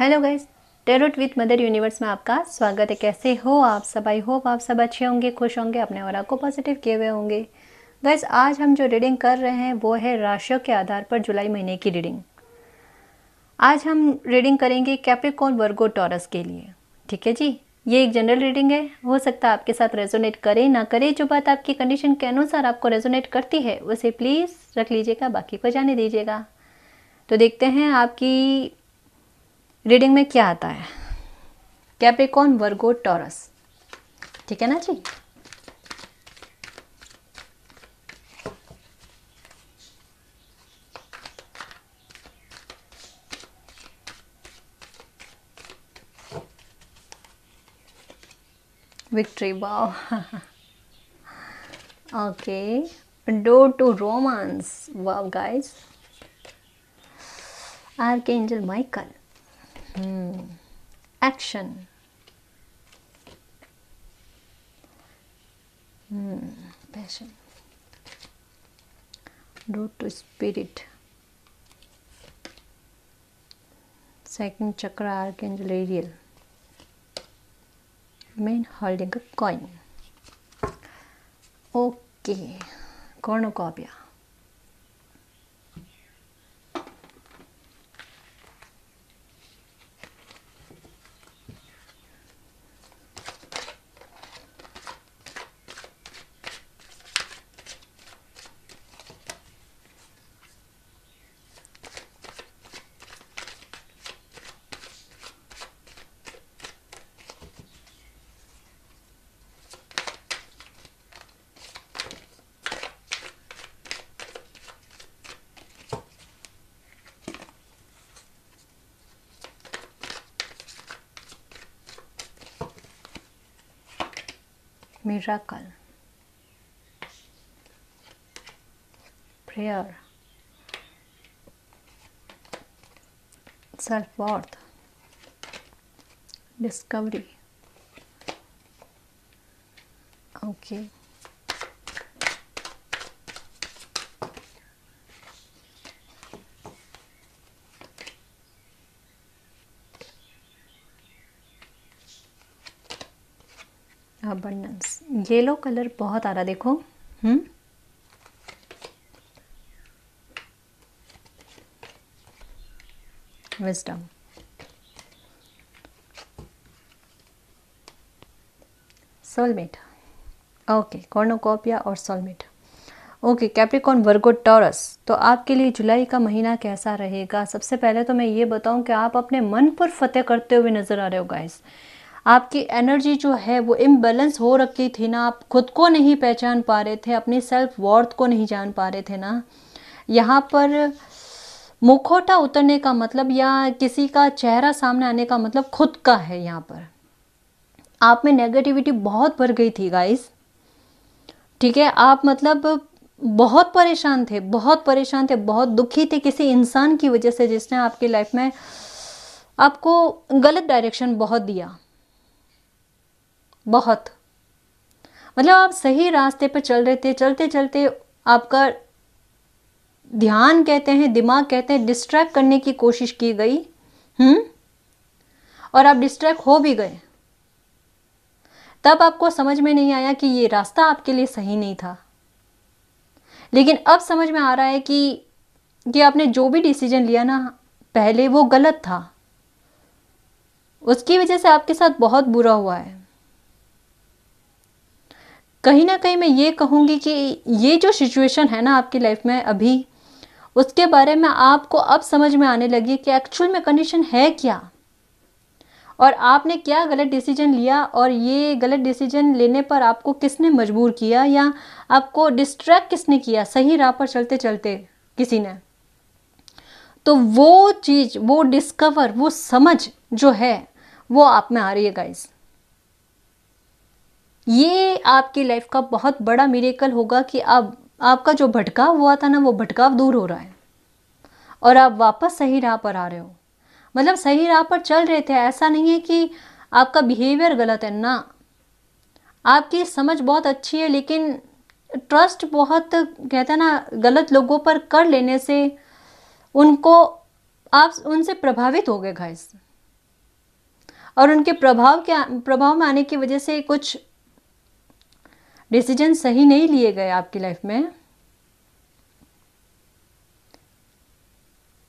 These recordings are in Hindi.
Hello guys tarot with mother universe में आपका स्वागत है कैसे हो आप सब आई होप आप सब अच्छे होंगे खुश होंगे अपने और को पॉजिटिव किए हुए होंगे गाइज आज हम जो रीडिंग कर रहे हैं वो है राशियों के आधार पर जुलाई महीने की रीडिंग आज हम रीडिंग करेंगे कैप्रिकॉन वर्गो टॉरस के लिए ठीक है जी ये एक जनरल रीडिंग है हो सकता है आपके साथ रेजोनेट करे ना करे जो बात आपकी कंडीशन के अनुसार आपको रेजोनेट करती है उसे प्लीज़ रख लीजिएगा बाकी को जाने दीजिएगा तो देखते हैं आपकी रीडिंग में क्या आता है कैप्रिकॉन वर्गो टॉरस ठीक है ना जी victory wow okay door to romance wow guys के angel Michael Mm. Action. Mm. Passion. Road to spirit. Second chakra archangel Ariel. Main holding a coin. Okay. Cornucopia. miracle. Prayer, self worth, discovery. Okay. Yellow colour बहुत आ रहा देखो hmm wisdom soulmate okay cornucopia और soulmate okay Capricorn Virgo Taurus तो आपके लिए जुलाई का महीना कैसा रहेगा सबसे पहले तो मैं ये बताऊं कि आप अपने मन पर फतेह करते हुए नज़र आ रहे हो गाइस आपकी एनर्जी जो है वो इम्बेलेंस हो रखी थी ना आप खुद को नहीं पहचान पा रहे थे अपनी सेल्फ वर्थ को नहीं जान पा रहे थे ना यहाँ पर मुखोटा उतरने का मतलब या किसी का चेहरा सामने आने का मतलब खुद का है यहाँ पर आप में नेगेटिविटी बहुत भर गई थी गाइस ठीक है आप मतलब बहुत परेशान थे बहुत परेशान थे बहुत दुखी थे किसी इंसान की वजह से जिसने आपकी लाइफ में आपको गलत डायरेक्शन बहुत दिया बहुत मतलब आप सही रास्ते पर चल रहे थे चलते चलते आपका ध्यान कहते हैं दिमाग कहते हैं डिस्ट्रैक्ट करने की कोशिश की गई हम्म और आप डिस्ट्रैक्ट हो भी गए तब आपको समझ में नहीं आया कि ये रास्ता आपके लिए सही नहीं था लेकिन अब समझ में आ रहा है कि कि आपने जो भी डिसीजन लिया ना पहले वो गलत था उसकी वजह से आपके साथ बहुत बुरा हुआ है कहीं ना कहीं मैं ये कहूँगी कि ये जो सिचुएशन है ना आपकी लाइफ में अभी उसके बारे में आपको अब समझ में आने लगी कि एक्चुअल में कंडीशन है क्या और आपने क्या गलत डिसीजन लिया और ये गलत डिसीजन लेने पर आपको किसने मजबूर किया या आपको डिस्ट्रैक्ट किसने किया सही राह पर चलते चलते किसी ने तो वो चीज़ वो डिस्कवर वो समझ जो है वो आप में आ रही है गाइज़ ये आपकी लाइफ का बहुत बड़ा मेरेकल होगा कि आप आपका जो भटकाव हुआ था ना वो भटकाव दूर हो रहा है और आप वापस सही राह पर आ रहे हो मतलब सही राह पर चल रहे थे ऐसा नहीं है कि आपका बिहेवियर गलत है ना आपकी समझ बहुत अच्छी है लेकिन ट्रस्ट बहुत कहते हैं ना गलत लोगों पर कर लेने से उनको आप उनसे प्रभावित हो गए घाइस और उनके प्रभाव के प्रभाव में आने की वजह से कुछ डिसीजन सही नहीं लिए गए आपकी लाइफ में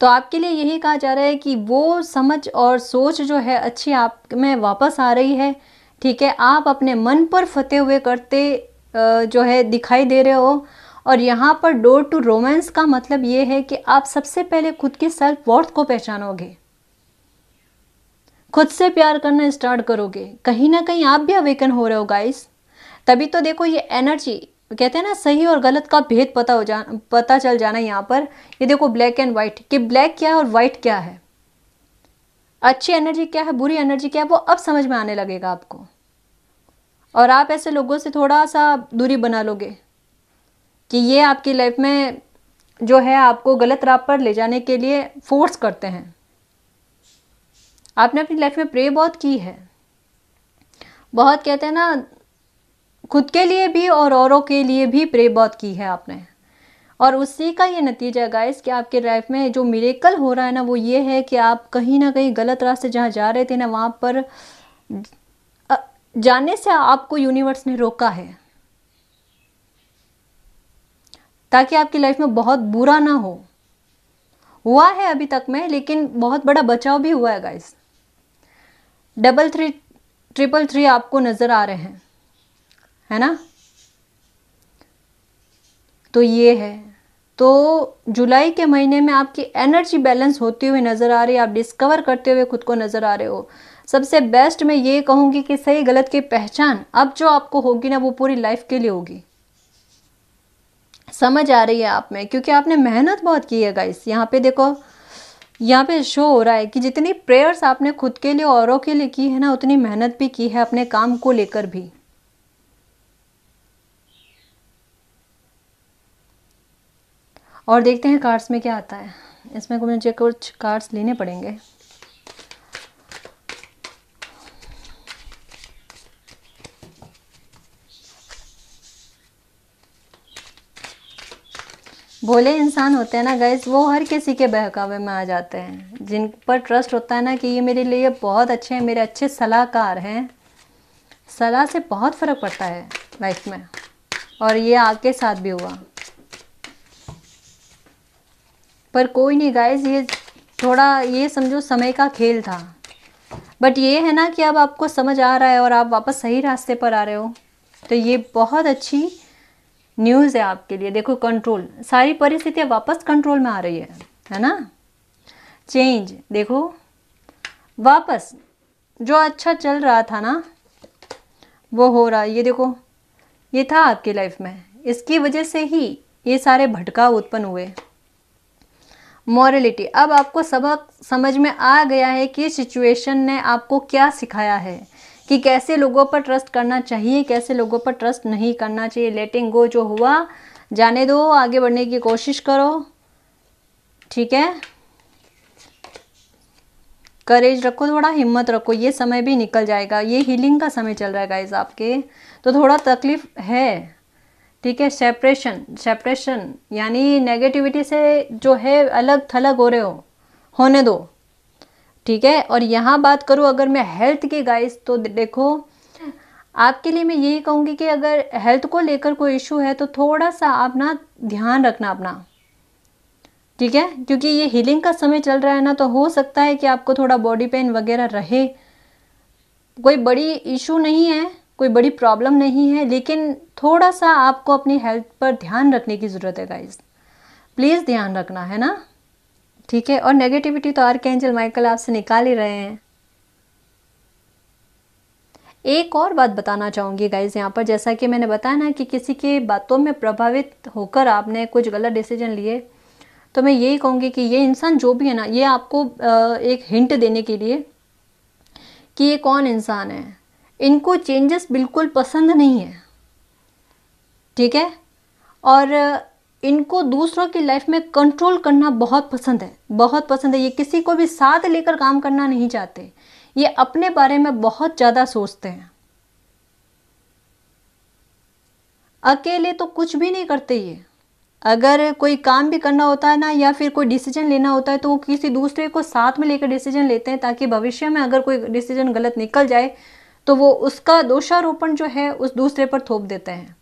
तो आपके लिए यही कहा जा रहा है कि वो समझ और सोच जो है अच्छी आप में वापस आ रही है ठीक है आप अपने मन पर फते हुए करते जो है दिखाई दे रहे हो और यहाँ पर डोर टू रोमांस का मतलब ये है कि आप सबसे पहले खुद के सेल्फ वर्थ को पहचानोगे खुद से प्यार करना स्टार्ट करोगे कहीं ना कहीं आप भी अवेकन हो रहे हो गाइस तभी तो देखो ये एनर्जी कहते हैं ना सही और गलत का भेद पता हो जा पता चल जाना यहाँ पर ये देखो ब्लैक एंड वाइट कि ब्लैक क्या है और वाइट क्या है अच्छी एनर्जी क्या है बुरी एनर्जी क्या है वो अब समझ में आने लगेगा आपको और आप ऐसे लोगों से थोड़ा सा दूरी बना लोगे कि ये आपकी लाइफ में जो है आपको गलत राह पर ले जाने के लिए फोर्स करते हैं आपने अपनी लाइफ में प्रे बहुत की है बहुत कहते हैं ना खुद के लिए भी और औरों के लिए भी प्रे बहुत की है आपने और उसी का ये नतीजा गाइस कि आपके लाइफ में जो मिरेकल हो रहा है ना वो ये है कि आप कहीं ना कहीं गलत रास्ते जहाँ जा रहे थे ना वहाँ पर जाने से आपको यूनिवर्स ने रोका है ताकि आपकी लाइफ में बहुत बुरा ना हो हुआ है अभी तक में लेकिन बहुत बड़ा बचाव भी हुआ है guys double three triple three आपको नज़र आ रहे हैं है ना तो ये है तो जुलाई के महीने में आपकी एनर्जी बैलेंस होती हुई नज़र आ रही है आप डिस्कवर करते हुए खुद को नज़र आ रहे हो सबसे बेस्ट मैं ये कहूँगी कि सही गलत की पहचान अब जो आपको होगी ना वो पूरी लाइफ के लिए होगी समझ आ रही है आप में क्योंकि आपने मेहनत बहुत की है गाइस यहाँ पे देखो यहाँ पे शो हो रहा है कि जितनी प्रेयर्स आपने खुद के लिए औरों के लिए की है ना उतनी मेहनत भी की है अपने काम को लेकर भी और देखते हैं कार्ड्स में क्या आता है इसमें मुझे कुछ कार्ड्स लेने पड़ेंगे भोले इंसान होते हैं ना गैस वो हर किसी के बहकावे में आ जाते हैं जिन पर ट्रस्ट होता है ना कि ये मेरे लिए बहुत अच्छे हैं मेरे अच्छे सलाहकार हैं सलाह से बहुत फ़र्क पड़ता है लाइफ में और ये आपके साथ भी हुआ पर कोई नहीं गाइज ये थोड़ा ये समझो समय का खेल था बट ये है ना कि अब आपको समझ आ रहा है और आप वापस सही रास्ते पर आ रहे हो तो ये बहुत अच्छी न्यूज़ है आपके लिए देखो कंट्रोल सारी परिस्थितियाँ वापस कंट्रोल में आ रही है है ना चेंज देखो वापस जो अच्छा चल रहा था ना वो हो रहा ये देखो ये था आपकी लाइफ में इसकी वजह से ही ये सारे भटकाव उत्पन्न हुए मॉरलिटी अब आपको सबक समझ में आ गया है कि सिचुएशन ने आपको क्या सिखाया है कि कैसे लोगों पर ट्रस्ट करना चाहिए कैसे लोगों पर ट्रस्ट नहीं करना चाहिए लेटिंग गो जो हुआ जाने दो आगे बढ़ने की कोशिश करो ठीक है करेज रखो थोड़ा हिम्मत रखो ये समय भी निकल जाएगा ये हीलिंग का समय चल रहा है गाइज आपके तो थोड़ा तकलीफ है ठीक है सेपरेशन सेपरेशन यानी नेगेटिविटी से जो है अलग थलग हो रहे हो होने दो ठीक है और यहाँ बात करूँ अगर मैं हेल्थ की गाइस तो देखो आपके लिए मैं यही कहूँगी कि अगर हेल्थ को लेकर कोई इशू है तो थोड़ा सा आप ना ध्यान रखना अपना ठीक है क्योंकि ये हीलिंग का समय चल रहा है ना तो हो सकता है कि आपको थोड़ा बॉडी पेन वगैरह रहे कोई बड़ी इशू नहीं है कोई बड़ी प्रॉब्लम नहीं है लेकिन थोड़ा सा आपको अपनी हेल्थ पर ध्यान रखने की ज़रूरत है गाइज प्लीज़ ध्यान रखना है ना ठीक है और नेगेटिविटी तो आर एंजल माइकल आपसे निकाल ही रहे हैं एक और बात बताना चाहूँगी गाइज यहाँ पर जैसा कि मैंने बताया ना कि किसी की बातों में प्रभावित होकर आपने कुछ गलत डिसीजन लिए तो मैं यही कहूँगी कि ये इंसान जो भी है ना ये आपको एक हिंट देने के लिए कि ये कौन इंसान है इनको चेंजेस बिल्कुल पसंद नहीं है ठीक है और इनको दूसरों की लाइफ में कंट्रोल करना बहुत पसंद है बहुत पसंद है ये किसी को भी साथ लेकर काम करना नहीं चाहते ये अपने बारे में बहुत ज़्यादा सोचते हैं अकेले तो कुछ भी नहीं करते ये अगर कोई काम भी करना होता है ना या फिर कोई डिसीजन लेना होता है तो वो किसी दूसरे को साथ में लेकर डिसीजन लेते हैं ताकि भविष्य में अगर कोई डिसीजन गलत निकल जाए तो वो उसका दोषारोपण जो है उस दूसरे पर थोप देते हैं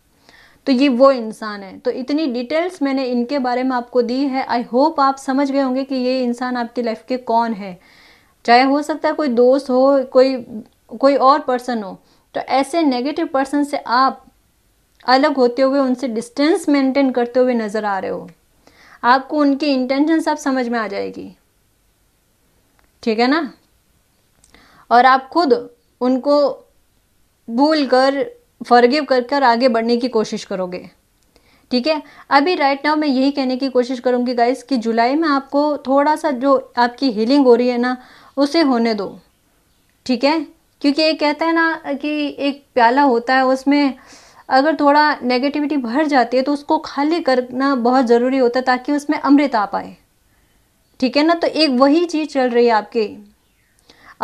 तो ये वो इंसान है तो इतनी डिटेल्स मैंने इनके बारे में आपको दी है आई होप आप समझ गए होंगे कि ये इंसान आपकी लाइफ के कौन है चाहे हो सकता है कोई दोस्त हो कोई कोई और पर्सन हो तो ऐसे नेगेटिव पर्सन से आप अलग होते हुए उनसे डिस्टेंस मेंटेन करते हुए नज़र आ रहे हो आपको उनकी इंटेंशन आप समझ में आ जाएगी ठीक है ना और आप खुद उनको भूल कर फर्गिव कर कर आगे बढ़ने की कोशिश करोगे ठीक है अभी राइट नाउ मैं यही कहने की कोशिश करूँगी गाइस कि जुलाई में आपको थोड़ा सा जो आपकी हीलिंग हो रही है ना उसे होने दो ठीक है क्योंकि ये कहता है ना कि एक प्याला होता है उसमें अगर थोड़ा नेगेटिविटी भर जाती है तो उसको खाली करना बहुत ज़रूरी होता है ताकि उसमें अमृत आ पाए ठीक है ना तो एक वही चीज़ चल रही है आपके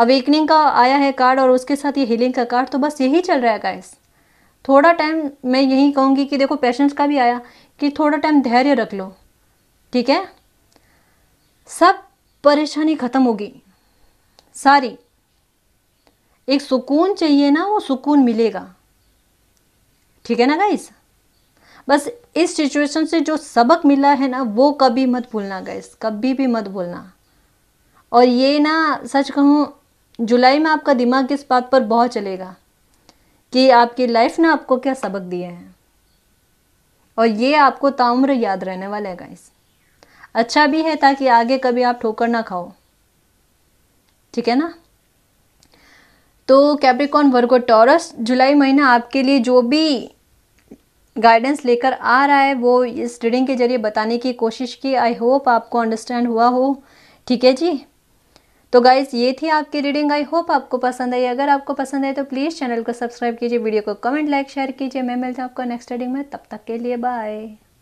अवेकनिंग का आया है कार्ड और उसके साथ ये हीलिंग का कार्ड तो बस यही चल रहा है गाइस थोड़ा टाइम मैं यही कहूँगी कि देखो पेशेंस का भी आया कि थोड़ा टाइम धैर्य रख लो ठीक है सब परेशानी ख़त्म होगी सारी एक सुकून चाहिए ना वो सुकून मिलेगा ठीक है ना गाइस बस इस सिचुएशन से जो सबक मिला है ना वो कभी मत भूलना गाइस कभी भी मत भूलना और ये ना सच कहूँ जुलाई में आपका दिमाग इस बात पर बहुत चलेगा कि आपकी लाइफ ने आपको क्या सबक दिए हैं और ये आपको ताम्र याद रहने वाला है गाइस अच्छा भी है ताकि आगे कभी आप ठोकर ना खाओ ठीक है ना तो कैप्रिकॉन वर्गो टॉरस जुलाई महीना आपके लिए जो भी गाइडेंस लेकर आ रहा है वो इस रीडिंग के जरिए बताने की कोशिश की आई होप आपको अंडरस्टैंड हुआ हो ठीक है जी तो गाइज ये थी आपकी रीडिंग आई होप आपको पसंद आई अगर आपको पसंद आए तो प्लीज़ चैनल को सब्सक्राइब कीजिए वीडियो को कमेंट लाइक शेयर कीजिए मैं मिलता हूँ आपको नेक्स्ट रीडिंग में तब तक के लिए बाय